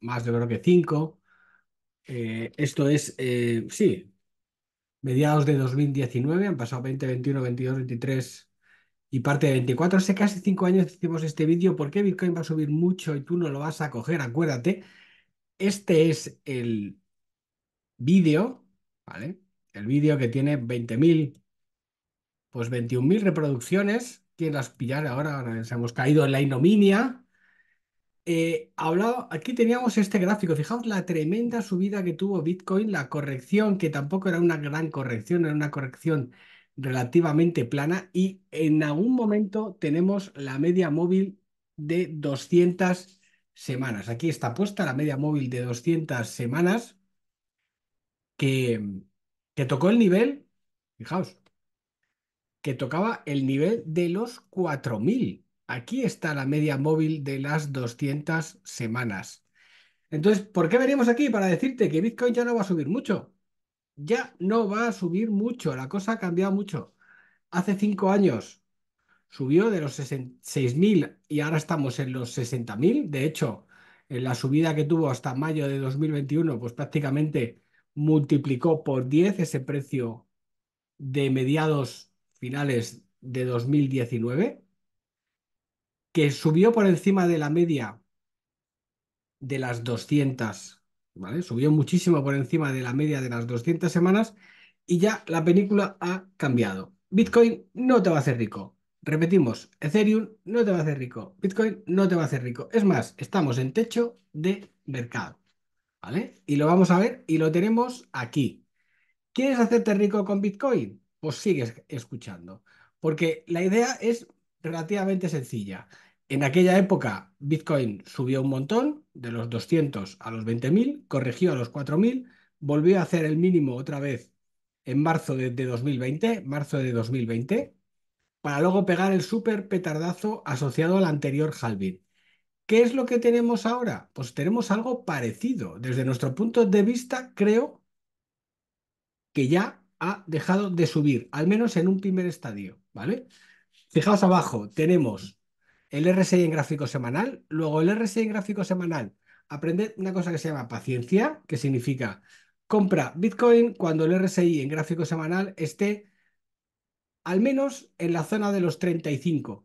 más de creo que 5, eh, esto es, eh, sí, mediados de 2019, han pasado 20, 21, 22, 23 y parte de 24. Hace casi cinco años hicimos este vídeo, ¿por qué Bitcoin va a subir mucho y tú no lo vas a coger? Acuérdate, este es el vídeo, ¿vale? El vídeo que tiene 20.000, pues 21.000 reproducciones. ¿Quién las pillar ahora? Ahora nos hemos caído en la ignominia eh, hablado, aquí teníamos este gráfico. Fijaos la tremenda subida que tuvo Bitcoin, la corrección, que tampoco era una gran corrección, era una corrección relativamente plana. Y en algún momento tenemos la media móvil de 200 semanas. Aquí está puesta la media móvil de 200 semanas que, que tocó el nivel, fijaos, que tocaba el nivel de los 4000 Aquí está la media móvil de las 200 semanas. Entonces, ¿por qué venimos aquí para decirte que Bitcoin ya no va a subir mucho? Ya no va a subir mucho, la cosa ha cambiado mucho. Hace cinco años subió de los 6.000 y ahora estamos en los 60.000. De hecho, en la subida que tuvo hasta mayo de 2021, pues prácticamente multiplicó por 10 ese precio de mediados finales de 2019 que subió por encima de la media de las 200, ¿vale? Subió muchísimo por encima de la media de las 200 semanas y ya la película ha cambiado. Bitcoin no te va a hacer rico. Repetimos, Ethereum no te va a hacer rico. Bitcoin no te va a hacer rico. Es más, estamos en techo de mercado, ¿vale? Y lo vamos a ver y lo tenemos aquí. ¿Quieres hacerte rico con Bitcoin? Pues sigues escuchando, porque la idea es relativamente sencilla. En aquella época, Bitcoin subió un montón, de los 200 a los 20.000, corrigió a los 4.000, volvió a hacer el mínimo otra vez en marzo de, 2020, marzo de 2020, para luego pegar el súper petardazo asociado al anterior halving. ¿Qué es lo que tenemos ahora? Pues tenemos algo parecido. Desde nuestro punto de vista, creo que ya ha dejado de subir, al menos en un primer estadio, ¿vale? Fijaos abajo, tenemos el RSI en gráfico semanal. Luego, el RSI en gráfico semanal aprende una cosa que se llama paciencia, que significa compra Bitcoin cuando el RSI en gráfico semanal esté al menos en la zona de los 35.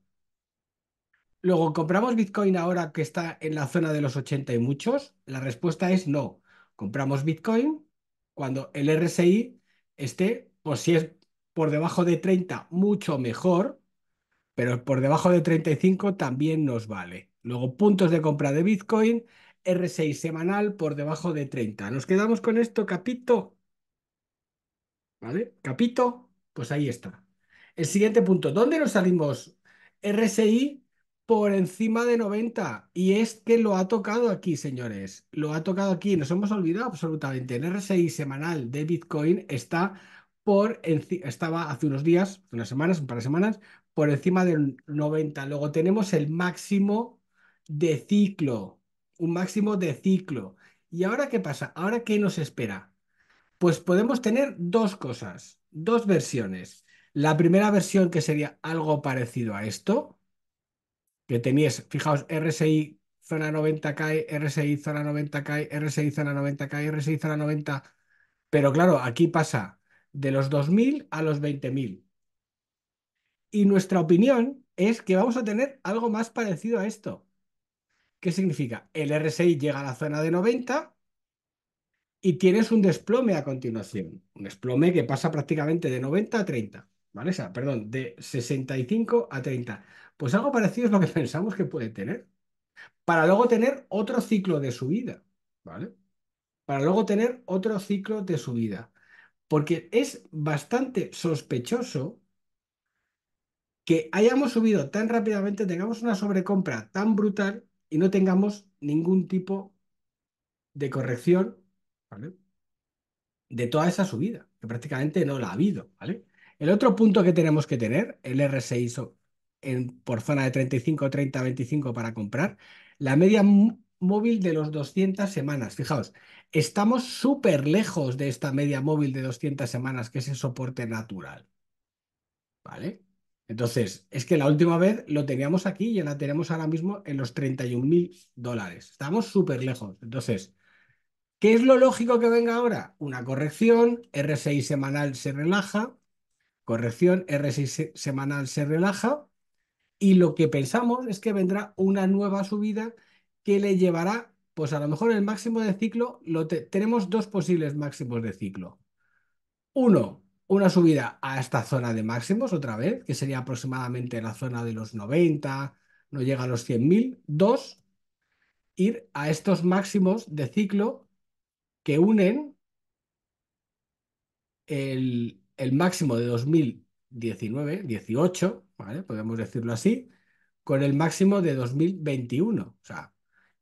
Luego, ¿compramos Bitcoin ahora que está en la zona de los 80 y muchos? La respuesta es no. Compramos Bitcoin cuando el RSI esté, o si es por debajo de 30, mucho mejor pero por debajo de 35 también nos vale. Luego, puntos de compra de Bitcoin, r semanal por debajo de 30. ¿Nos quedamos con esto, capito? ¿Vale? Capito, pues ahí está. El siguiente punto, ¿dónde nos salimos? RSI por encima de 90. Y es que lo ha tocado aquí, señores. Lo ha tocado aquí. Nos hemos olvidado absolutamente. El RSI semanal de Bitcoin está por estaba hace unos días, unas semanas, un par de semanas, por encima del 90. Luego tenemos el máximo de ciclo, un máximo de ciclo. ¿Y ahora qué pasa? ¿Ahora qué nos espera? Pues podemos tener dos cosas, dos versiones. La primera versión que sería algo parecido a esto, que tenías, fijaos, RSI zona 90 cae, RSI zona 90 cae, RSI zona 90 cae, RSI zona 90. Pero claro, aquí pasa de los 2.000 a los 20.000. Y nuestra opinión es que vamos a tener algo más parecido a esto. ¿Qué significa? El RSI llega a la zona de 90 y tienes un desplome a continuación. Un desplome que pasa prácticamente de 90 a 30. ¿Vale? O sea, perdón, de 65 a 30. Pues algo parecido es lo que pensamos que puede tener. Para luego tener otro ciclo de subida. ¿Vale? Para luego tener otro ciclo de subida. Porque es bastante sospechoso que hayamos subido tan rápidamente, tengamos una sobrecompra tan brutal y no tengamos ningún tipo de corrección de toda esa subida, que prácticamente no la ha habido. ¿vale? El otro punto que tenemos que tener, el RSI en, por zona de 35, 30, 25 para comprar, la media móvil de los 200 semanas. Fijaos, estamos súper lejos de esta media móvil de 200 semanas, que es el soporte natural. ¿Vale? Entonces, es que la última vez lo teníamos aquí y la tenemos ahora mismo en los 31 mil dólares. Estamos súper lejos. Entonces, ¿qué es lo lógico que venga ahora? Una corrección, R6 semanal se relaja, corrección, R6 semanal se relaja y lo que pensamos es que vendrá una nueva subida que le llevará, pues a lo mejor el máximo de ciclo, tenemos dos posibles máximos de ciclo. Uno, una subida a esta zona de máximos otra vez, que sería aproximadamente la zona de los 90, no llega a los 100.000. Dos, ir a estos máximos de ciclo que unen el, máximo de 2019, 18, ¿vale? podemos decirlo así, con el máximo de 2021. O sea,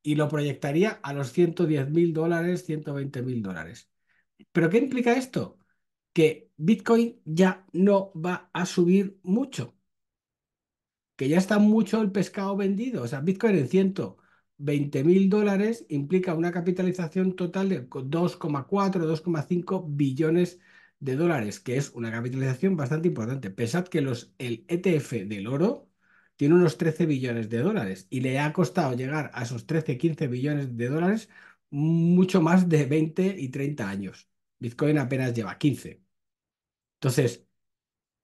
y lo proyectaría a los 110.000 dólares, 120.000 dólares. ¿Pero qué implica esto? que Bitcoin ya no va a subir mucho, que ya está mucho el pescado vendido. O sea, Bitcoin en 120 mil dólares implica una capitalización total de 2,4, 2,5 billones de dólares, que es una capitalización bastante importante. Pensad que los, el ETF del oro tiene unos 13 billones de dólares y le ha costado llegar a esos 13, 15 billones de dólares mucho más de 20 y 30 años. Bitcoin apenas lleva 15. Entonces,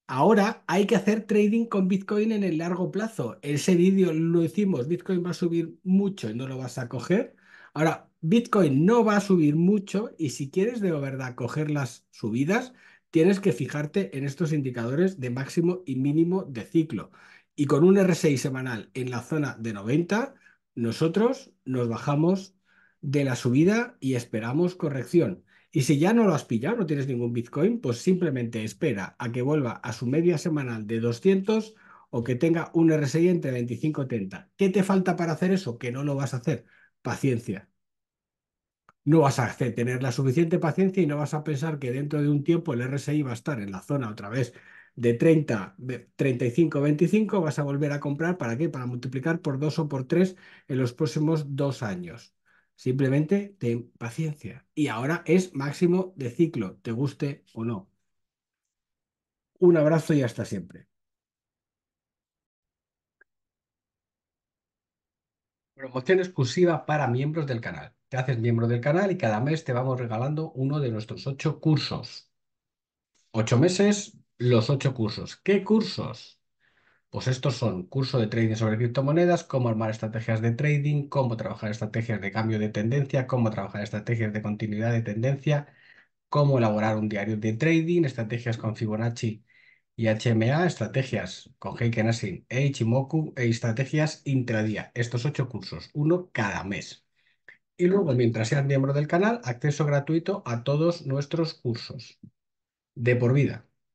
ahora hay que hacer trading con Bitcoin en el largo plazo. Ese vídeo lo hicimos, Bitcoin va a subir mucho y no lo vas a coger. Ahora, Bitcoin no va a subir mucho y si quieres de verdad coger las subidas, tienes que fijarte en estos indicadores de máximo y mínimo de ciclo. Y con un RSI semanal en la zona de 90, nosotros nos bajamos de la subida y esperamos corrección. Y si ya no lo has pillado, no tienes ningún Bitcoin, pues simplemente espera a que vuelva a su media semanal de 200 o que tenga un RSI entre 25 y 30. ¿Qué te falta para hacer eso? Que no lo vas a hacer. Paciencia. No vas a hacer, tener la suficiente paciencia y no vas a pensar que dentro de un tiempo el RSI va a estar en la zona otra vez de 30, 35, 25, vas a volver a comprar. ¿Para qué? Para multiplicar por 2 o por 3 en los próximos dos años. Simplemente ten paciencia. Y ahora es máximo de ciclo, te guste o no. Un abrazo y hasta siempre. Promoción exclusiva para miembros del canal. Te haces miembro del canal y cada mes te vamos regalando uno de nuestros ocho cursos. Ocho meses, los ocho cursos. ¿Qué cursos? Pues estos son curso de trading sobre criptomonedas, cómo armar estrategias de trading, cómo trabajar estrategias de cambio de tendencia, cómo trabajar estrategias de continuidad de tendencia, cómo elaborar un diario de trading, estrategias con Fibonacci y HMA, estrategias con Heiken Asin e Ichimoku e estrategias intradía. Estos ocho cursos, uno cada mes. Y luego, mientras seas miembro del canal, acceso gratuito a todos nuestros cursos de por vida.